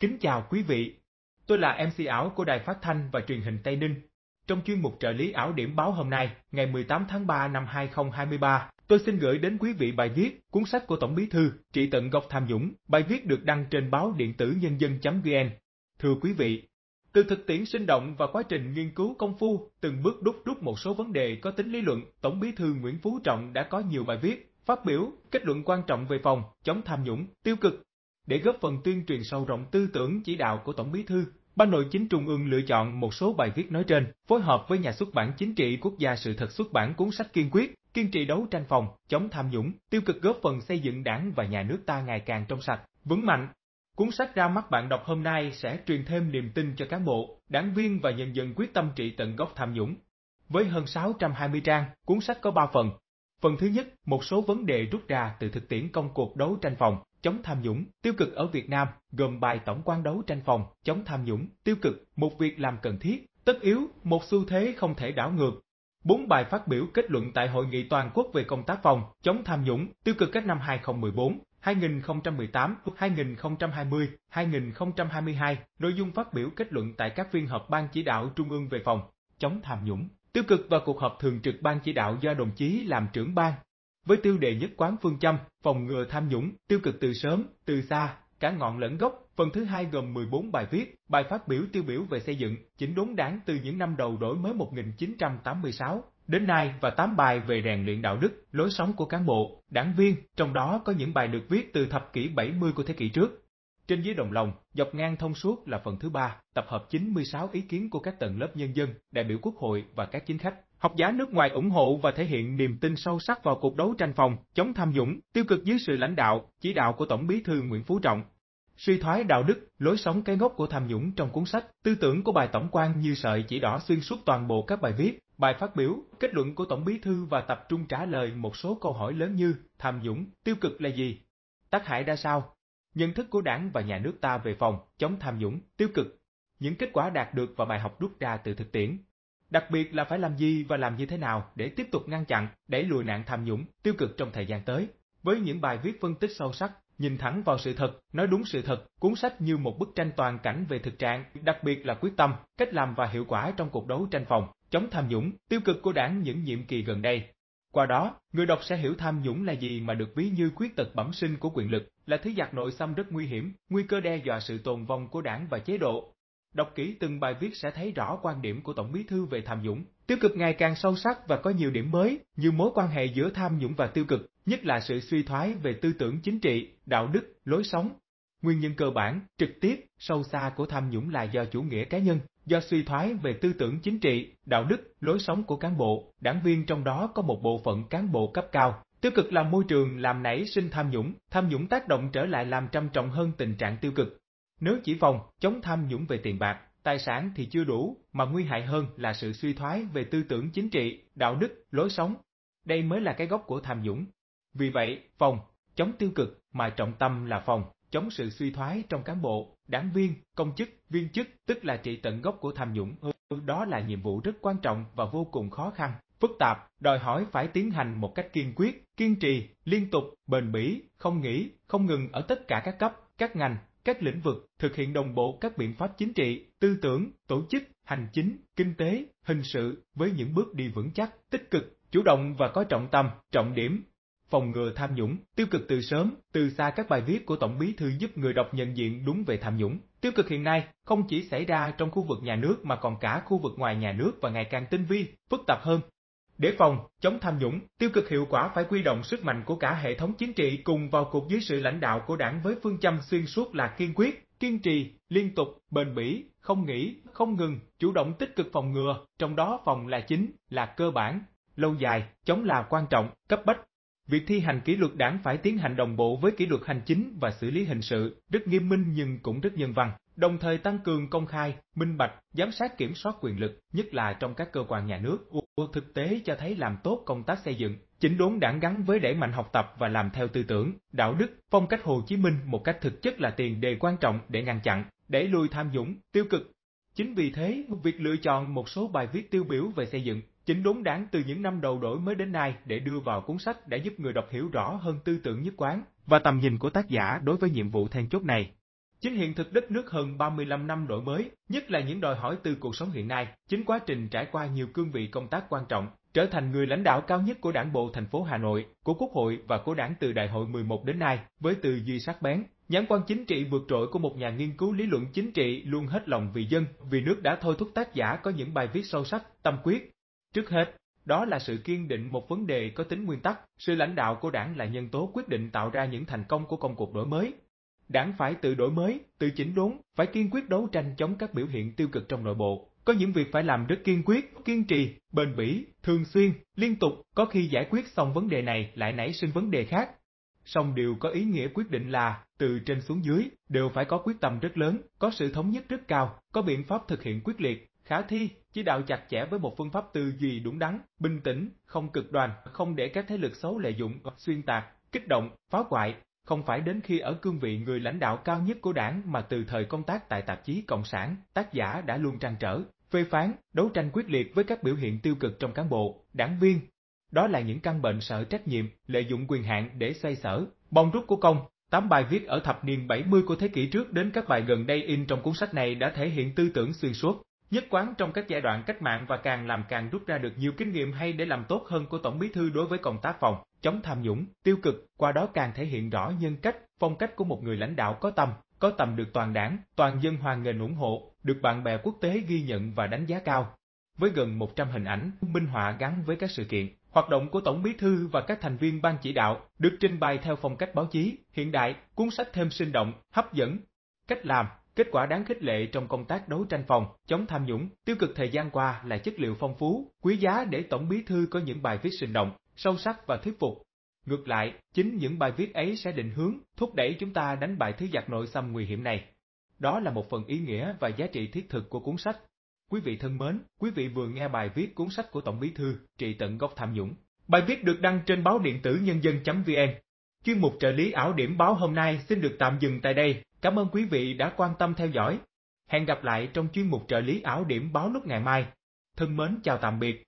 Kính chào quý vị, tôi là MC ảo của Đài Phát Thanh và Truyền hình Tây Ninh. Trong chuyên mục trợ lý ảo điểm báo hôm nay, ngày 18 tháng 3 năm 2023, tôi xin gửi đến quý vị bài viết cuốn sách của Tổng Bí thư Trị Tận Gốc Tham Nhũng. Bài viết được đăng trên báo điện tử nhân dân.vn. Thưa quý vị, từ thực tiễn sinh động và quá trình nghiên cứu công phu, từng bước đúc rút một số vấn đề có tính lý luận, Tổng Bí thư Nguyễn Phú Trọng đã có nhiều bài viết, phát biểu, kết luận quan trọng về phòng, chống tham nhũng, tiêu cực, để góp phần tuyên truyền sâu rộng tư tưởng chỉ đạo của Tổng Bí thư. Ban Nội chính Trung ương lựa chọn một số bài viết nói trên, phối hợp với nhà xuất bản chính trị quốc gia sự thật xuất bản cuốn sách kiên quyết, kiên trì đấu tranh phòng, chống tham nhũng, tiêu cực góp phần xây dựng đảng và nhà nước ta ngày càng trong sạch, vững mạnh. Cuốn sách ra mắt bạn đọc hôm nay sẽ truyền thêm niềm tin cho cán bộ, đảng viên và nhân dân quyết tâm trị tận gốc tham nhũng. Với hơn 620 trang, cuốn sách có 3 phần, Phần thứ nhất, một số vấn đề rút ra từ thực tiễn công cuộc đấu tranh phòng chống tham nhũng tiêu cực ở Việt Nam gồm bài tổng quan đấu tranh phòng chống tham nhũng tiêu cực, một việc làm cần thiết, tất yếu, một xu thế không thể đảo ngược. Bốn bài phát biểu kết luận tại Hội nghị Toàn quốc về công tác phòng chống tham nhũng tiêu cực các năm 2014, 2018, 2020, 2022, nội dung phát biểu kết luận tại các phiên họp Ban chỉ đạo Trung ương về phòng chống tham nhũng Tiêu cực và cuộc họp thường trực ban chỉ đạo do đồng chí làm trưởng ban. Với tiêu đề nhất quán phương châm, phòng ngừa tham nhũng, tiêu cực từ sớm, từ xa, cả ngọn lẫn gốc, phần thứ hai gồm 14 bài viết, bài phát biểu tiêu biểu về xây dựng, chỉnh đốn đảng từ những năm đầu đổi mới 1986 đến nay và 8 bài về rèn luyện đạo đức, lối sống của cán bộ, đảng viên, trong đó có những bài được viết từ thập kỷ 70 của thế kỷ trước. Trên dưới đồng lòng, dọc ngang thông suốt là phần thứ ba, tập hợp 96 ý kiến của các tầng lớp nhân dân, đại biểu quốc hội và các chính khách. Học giả nước ngoài ủng hộ và thể hiện niềm tin sâu sắc vào cuộc đấu tranh phòng, chống tham nhũng, tiêu cực dưới sự lãnh đạo, chỉ đạo của Tổng bí thư Nguyễn Phú Trọng. Suy thoái đạo đức, lối sống cái gốc của tham nhũng trong cuốn sách, tư tưởng của bài tổng quan như sợi chỉ đỏ xuyên suốt toàn bộ các bài viết, Bài phát biểu, kết luận của Tổng Bí thư và tập trung trả lời một số câu hỏi lớn như tham nhũng, tiêu cực là gì? Tác hại ra sao? nhận thức của đảng và nhà nước ta về phòng, chống tham nhũng, tiêu cực, những kết quả đạt được và bài học rút ra từ thực tiễn. Đặc biệt là phải làm gì và làm như thế nào để tiếp tục ngăn chặn, đẩy lùi nạn tham nhũng, tiêu cực trong thời gian tới. Với những bài viết phân tích sâu sắc, nhìn thẳng vào sự thật, nói đúng sự thật, cuốn sách như một bức tranh toàn cảnh về thực trạng, đặc biệt là quyết tâm, cách làm và hiệu quả trong cuộc đấu tranh phòng, chống tham nhũng, tiêu cực của đảng những nhiệm kỳ gần đây. Qua đó, người đọc sẽ hiểu tham nhũng là gì mà được ví như quyết tật bẩm sinh của quyền lực, là thứ giặc nội xâm rất nguy hiểm, nguy cơ đe dọa sự tồn vong của đảng và chế độ. Đọc kỹ từng bài viết sẽ thấy rõ quan điểm của Tổng bí thư về tham nhũng. Tiêu cực ngày càng sâu sắc và có nhiều điểm mới, như mối quan hệ giữa tham nhũng và tiêu cực, nhất là sự suy thoái về tư tưởng chính trị, đạo đức, lối sống. Nguyên nhân cơ bản, trực tiếp, sâu xa của tham nhũng là do chủ nghĩa cá nhân, do suy thoái về tư tưởng chính trị, đạo đức, lối sống của cán bộ, đảng viên trong đó có một bộ phận cán bộ cấp cao. Tiêu cực làm môi trường làm nảy sinh tham nhũng, tham nhũng tác động trở lại làm trầm trọng hơn tình trạng tiêu cực. Nếu chỉ phòng chống tham nhũng về tiền bạc, tài sản thì chưa đủ, mà nguy hại hơn là sự suy thoái về tư tưởng chính trị, đạo đức, lối sống. Đây mới là cái gốc của tham nhũng. Vì vậy, phòng chống tiêu cực mà trọng tâm là phòng chống sự suy thoái trong cán bộ, đảng viên, công chức, viên chức, tức là trị tận gốc của tham nhũng. Đó là nhiệm vụ rất quan trọng và vô cùng khó khăn, phức tạp, đòi hỏi phải tiến hành một cách kiên quyết, kiên trì, liên tục, bền bỉ, không nghỉ, không ngừng ở tất cả các cấp, các ngành, các lĩnh vực, thực hiện đồng bộ các biện pháp chính trị, tư tưởng, tổ chức, hành chính, kinh tế, hình sự với những bước đi vững chắc, tích cực, chủ động và có trọng tâm, trọng điểm, phòng ngừa tham nhũng, tiêu cực từ sớm, từ xa các bài viết của Tổng Bí thư giúp người đọc nhận diện đúng về tham nhũng. Tiêu cực hiện nay không chỉ xảy ra trong khu vực nhà nước mà còn cả khu vực ngoài nhà nước và ngày càng tinh vi, phức tạp hơn. Để phòng, chống tham nhũng, tiêu cực hiệu quả phải quy động sức mạnh của cả hệ thống chính trị cùng vào cuộc dưới sự lãnh đạo của đảng với phương châm xuyên suốt là kiên quyết, kiên trì, liên tục, bền bỉ, không nghỉ, không ngừng, chủ động tích cực phòng ngừa, trong đó phòng là chính, là cơ bản, lâu dài, chống là quan trọng, cấp bách, Việc thi hành kỷ luật đảng phải tiến hành đồng bộ với kỷ luật hành chính và xử lý hình sự, rất nghiêm minh nhưng cũng rất nhân văn, đồng thời tăng cường công khai, minh bạch, giám sát kiểm soát quyền lực, nhất là trong các cơ quan nhà nước. U thực tế cho thấy làm tốt công tác xây dựng, chỉnh đốn đảng gắn với đẩy mạnh học tập và làm theo tư tưởng, đạo đức, phong cách Hồ Chí Minh một cách thực chất là tiền đề quan trọng để ngăn chặn, đẩy lùi tham nhũng, tiêu cực. Chính vì thế, việc lựa chọn một số bài viết tiêu biểu về xây dựng Chính đúng đáng từ những năm đầu đổi mới đến nay để đưa vào cuốn sách đã giúp người đọc hiểu rõ hơn tư tưởng nhất quán và tầm nhìn của tác giả đối với nhiệm vụ then chốt này. Chính hiện thực đất nước hơn 35 năm đổi mới, nhất là những đòi hỏi từ cuộc sống hiện nay, chính quá trình trải qua nhiều cương vị công tác quan trọng, trở thành người lãnh đạo cao nhất của Đảng bộ thành phố Hà Nội, của Quốc hội và của Đảng từ Đại hội 11 đến nay, với tư duy sắc bén, nhãn quan chính trị vượt trội của một nhà nghiên cứu lý luận chính trị luôn hết lòng vì dân, vì nước đã thôi thúc tác giả có những bài viết sâu sắc, tâm quyết, Trước hết, đó là sự kiên định một vấn đề có tính nguyên tắc, sự lãnh đạo của đảng là nhân tố quyết định tạo ra những thành công của công cuộc đổi mới. Đảng phải tự đổi mới, tự chỉnh đốn, phải kiên quyết đấu tranh chống các biểu hiện tiêu cực trong nội bộ. Có những việc phải làm rất kiên quyết, kiên trì, bền bỉ, thường xuyên, liên tục, có khi giải quyết xong vấn đề này lại nảy sinh vấn đề khác, song điều có ý nghĩa quyết định là từ trên xuống dưới đều phải có quyết tâm rất lớn, có sự thống nhất rất cao, có biện pháp thực hiện quyết liệt, khả thi, chỉ đạo chặt chẽ với một phương pháp tư duy đúng đắn, bình tĩnh, không cực đoan, không để các thế lực xấu lợi dụng, xuyên tạc, kích động, phá hoại, không phải đến khi ở cương vị người lãnh đạo cao nhất của đảng mà từ thời công tác tại tạp chí Cộng sản, tác giả đã luôn trăn trở, phê phán, đấu tranh quyết liệt với các biểu hiện tiêu cực trong cán bộ, đảng viên, đó là những căn bệnh sợ trách nhiệm, lợi dụng quyền hạn để xoay sở. Bong rút của công, Tám bài viết ở thập niên 70 của thế kỷ trước đến các bài gần đây in trong cuốn sách này đã thể hiện tư tưởng xuyên suốt, nhất quán trong các giai đoạn cách mạng và càng làm càng rút ra được nhiều kinh nghiệm hay để làm tốt hơn của Tổng Bí thư đối với công tác phòng, chống tham nhũng, tiêu cực, qua đó càng thể hiện rõ nhân cách, phong cách của một người lãnh đạo có tâm, có tầm được toàn đảng, toàn dân hoàn nghênh ủng hộ, được bạn bè quốc tế ghi nhận và đánh giá cao. Với gần 100 hình ảnh, minh họa gắn với các sự kiện, Hoạt động của Tổng Bí thư và các thành viên ban chỉ đạo được trình bày theo phong cách báo chí hiện đại, cuốn sách thêm sinh động, hấp dẫn. Cách làm, kết quả đáng khích lệ trong công tác đấu tranh phòng, chống tham nhũng, tiêu cực thời gian qua là chất liệu phong phú, quý giá để Tổng Bí thư có những bài viết sinh động, sâu sắc và thuyết phục. Ngược lại, chính những bài viết ấy sẽ định hướng, thúc đẩy chúng ta đánh bại thứ giặc nội xâm nguy hiểm này. Đó là một phần ý nghĩa và giá trị thiết thực của cuốn sách Quý vị thân mến, quý vị vừa nghe bài viết cuốn sách của Tổng Bí thư Trị tận gốc tham nhũng. Bài viết được đăng trên báo điện tử nhân dân.vn. Chuyên mục trợ lý ảo điểm báo hôm nay xin được tạm dừng tại đây. Cảm ơn quý vị đã quan tâm theo dõi. Hẹn gặp lại trong chuyên mục trợ lý ảo điểm báo lúc ngày mai. Thân mến chào tạm biệt.